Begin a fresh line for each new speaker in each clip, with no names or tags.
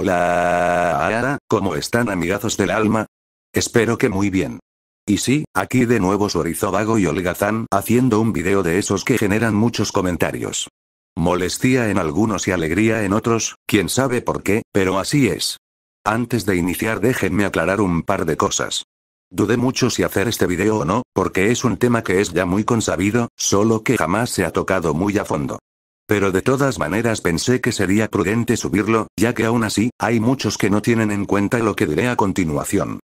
Hola, Ara, ¿cómo están amigazos del alma? Espero que muy bien. Y sí, aquí de nuevo Sorizobago Vago y Holgazán haciendo un video de esos que generan muchos comentarios. Molestia en algunos y alegría en otros, quién sabe por qué, pero así es. Antes de iniciar déjenme aclarar un par de cosas. Dudé mucho si hacer este video o no, porque es un tema que es ya muy consabido, solo que jamás se ha tocado muy a fondo. Pero de todas maneras pensé que sería prudente subirlo, ya que aún así, hay muchos que no tienen en cuenta lo que diré a continuación.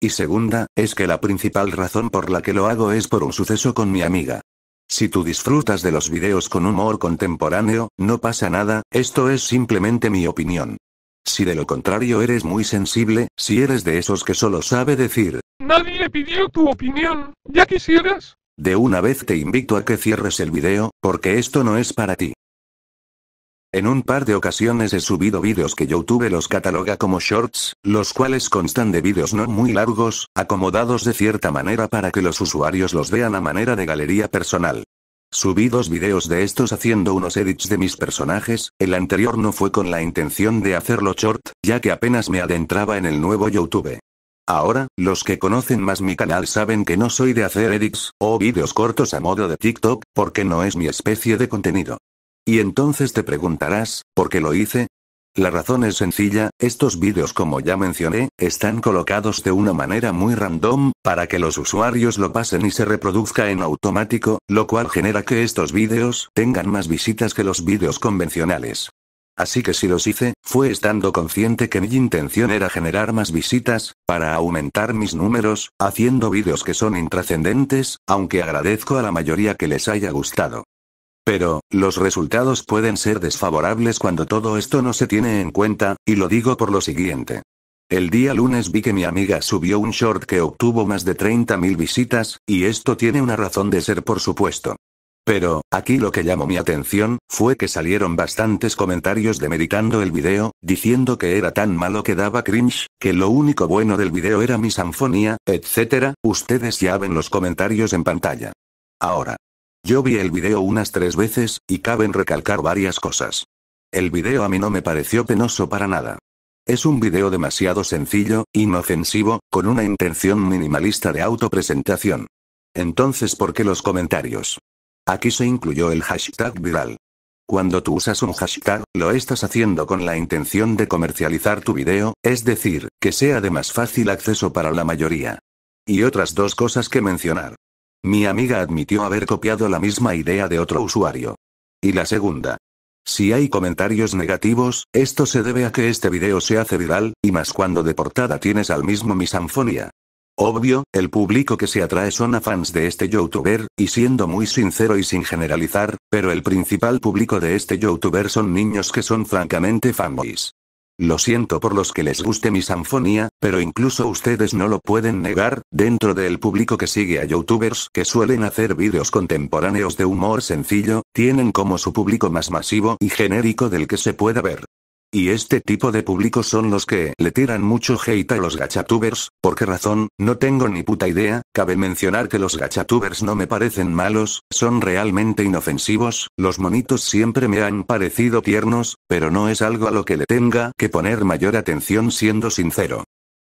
Y segunda, es que la principal razón por la que lo hago es por un suceso con mi amiga. Si tú disfrutas de los videos con humor contemporáneo, no pasa nada, esto es simplemente mi opinión. Si de lo contrario eres muy sensible, si eres de esos que solo sabe decir, Nadie pidió tu opinión, ya quisieras, de una vez te invito a que cierres el video, porque esto no es para ti. En un par de ocasiones he subido vídeos que YouTube los cataloga como shorts, los cuales constan de vídeos no muy largos, acomodados de cierta manera para que los usuarios los vean a manera de galería personal. Subí dos videos de estos haciendo unos edits de mis personajes, el anterior no fue con la intención de hacerlo short, ya que apenas me adentraba en el nuevo YouTube. Ahora, los que conocen más mi canal saben que no soy de hacer edits, o vídeos cortos a modo de TikTok, porque no es mi especie de contenido. Y entonces te preguntarás, ¿por qué lo hice? La razón es sencilla, estos vídeos como ya mencioné, están colocados de una manera muy random, para que los usuarios lo pasen y se reproduzca en automático, lo cual genera que estos vídeos tengan más visitas que los vídeos convencionales. Así que si los hice, fue estando consciente que mi intención era generar más visitas, para aumentar mis números, haciendo vídeos que son intrascendentes, aunque agradezco a la mayoría que les haya gustado. Pero, los resultados pueden ser desfavorables cuando todo esto no se tiene en cuenta, y lo digo por lo siguiente. El día lunes vi que mi amiga subió un short que obtuvo más de 30.000 visitas, y esto tiene una razón de ser por supuesto. Pero, aquí lo que llamó mi atención, fue que salieron bastantes comentarios demeritando el video, diciendo que era tan malo que daba cringe, que lo único bueno del video era mi sanfonía, etc. Ustedes ya ven los comentarios en pantalla. Ahora. Yo vi el video unas tres veces, y caben recalcar varias cosas. El video a mí no me pareció penoso para nada. Es un video demasiado sencillo, inofensivo, con una intención minimalista de autopresentación. Entonces, ¿por qué los comentarios? Aquí se incluyó el hashtag viral. Cuando tú usas un hashtag, lo estás haciendo con la intención de comercializar tu video, es decir, que sea de más fácil acceso para la mayoría. Y otras dos cosas que mencionar. Mi amiga admitió haber copiado la misma idea de otro usuario. Y la segunda. Si hay comentarios negativos, esto se debe a que este video se hace viral, y más cuando de portada tienes al mismo Misanfonia. Obvio, el público que se atrae son a fans de este youtuber, y siendo muy sincero y sin generalizar, pero el principal público de este youtuber son niños que son francamente fanboys. Lo siento por los que les guste mi sanfonía, pero incluso ustedes no lo pueden negar, dentro del público que sigue a youtubers que suelen hacer vídeos contemporáneos de humor sencillo, tienen como su público más masivo y genérico del que se pueda ver. Y este tipo de público son los que le tiran mucho hate a los gachatubers, ¿por qué razón? No tengo ni puta idea, cabe mencionar que los gachatubers no me parecen malos, son realmente inofensivos, los monitos siempre me han parecido tiernos, pero no es algo a lo que le tenga que poner mayor atención siendo sincero.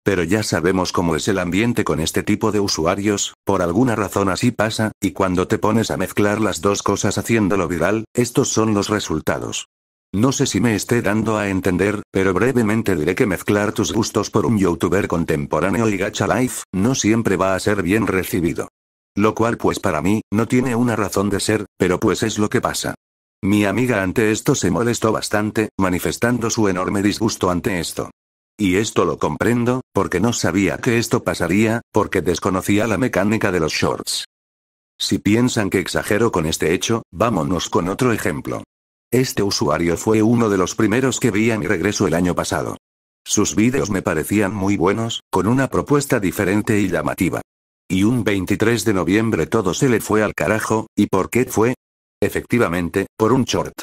Pero ya sabemos cómo es el ambiente con este tipo de usuarios, por alguna razón así pasa, y cuando te pones a mezclar las dos cosas haciéndolo viral, estos son los resultados. No sé si me esté dando a entender, pero brevemente diré que mezclar tus gustos por un youtuber contemporáneo y gacha life, no siempre va a ser bien recibido. Lo cual pues para mí, no tiene una razón de ser, pero pues es lo que pasa. Mi amiga ante esto se molestó bastante, manifestando su enorme disgusto ante esto. Y esto lo comprendo, porque no sabía que esto pasaría, porque desconocía la mecánica de los shorts. Si piensan que exagero con este hecho, vámonos con otro ejemplo. Este usuario fue uno de los primeros que vi a mi regreso el año pasado. Sus vídeos me parecían muy buenos, con una propuesta diferente y llamativa. Y un 23 de noviembre todo se le fue al carajo, ¿y por qué fue? Efectivamente, por un short.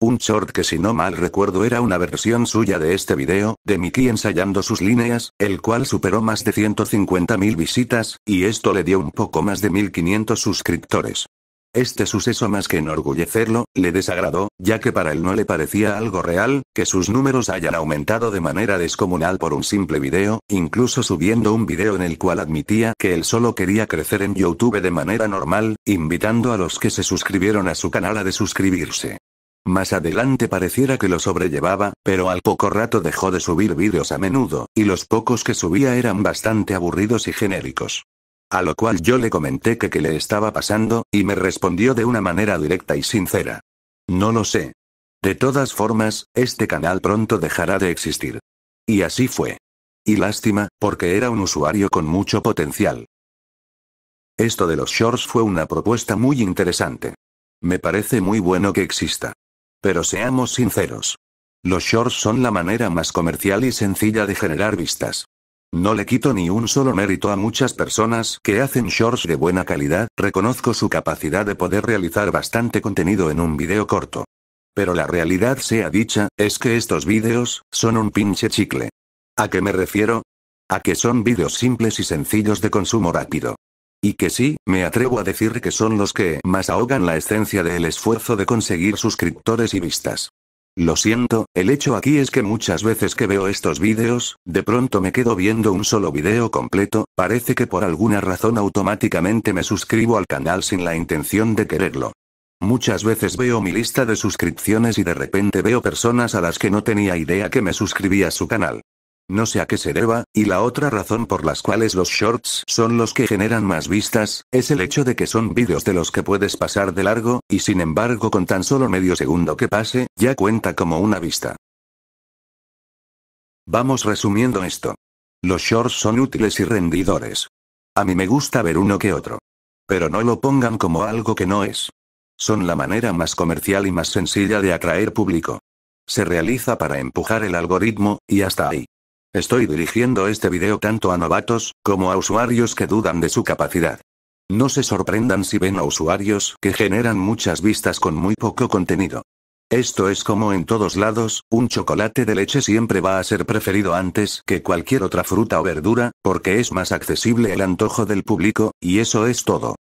Un short que si no mal recuerdo era una versión suya de este video, de Mickey ensayando sus líneas, el cual superó más de 150.000 visitas, y esto le dio un poco más de 1.500 suscriptores. Este suceso más que enorgullecerlo, le desagradó, ya que para él no le parecía algo real, que sus números hayan aumentado de manera descomunal por un simple video, incluso subiendo un video en el cual admitía que él solo quería crecer en YouTube de manera normal, invitando a los que se suscribieron a su canal a suscribirse. Más adelante pareciera que lo sobrellevaba, pero al poco rato dejó de subir videos a menudo, y los pocos que subía eran bastante aburridos y genéricos. A lo cual yo le comenté que qué le estaba pasando, y me respondió de una manera directa y sincera. No lo sé. De todas formas, este canal pronto dejará de existir. Y así fue. Y lástima, porque era un usuario con mucho potencial. Esto de los shorts fue una propuesta muy interesante. Me parece muy bueno que exista. Pero seamos sinceros. Los shorts son la manera más comercial y sencilla de generar vistas. No le quito ni un solo mérito a muchas personas que hacen shorts de buena calidad, reconozco su capacidad de poder realizar bastante contenido en un video corto. Pero la realidad sea dicha, es que estos videos, son un pinche chicle. ¿A qué me refiero? A que son videos simples y sencillos de consumo rápido. Y que sí, me atrevo a decir que son los que más ahogan la esencia del esfuerzo de conseguir suscriptores y vistas. Lo siento, el hecho aquí es que muchas veces que veo estos vídeos, de pronto me quedo viendo un solo vídeo completo, parece que por alguna razón automáticamente me suscribo al canal sin la intención de quererlo. Muchas veces veo mi lista de suscripciones y de repente veo personas a las que no tenía idea que me suscribía a su canal no sé a qué se deba, y la otra razón por las cuales los shorts son los que generan más vistas, es el hecho de que son vídeos de los que puedes pasar de largo, y sin embargo con tan solo medio segundo que pase, ya cuenta como una vista. Vamos resumiendo esto. Los shorts son útiles y rendidores. A mí me gusta ver uno que otro. Pero no lo pongan como algo que no es. Son la manera más comercial y más sencilla de atraer público. Se realiza para empujar el algoritmo, y hasta ahí. Estoy dirigiendo este video tanto a novatos, como a usuarios que dudan de su capacidad. No se sorprendan si ven a usuarios que generan muchas vistas con muy poco contenido. Esto es como en todos lados, un chocolate de leche siempre va a ser preferido antes que cualquier otra fruta o verdura, porque es más accesible el antojo del público, y eso es todo.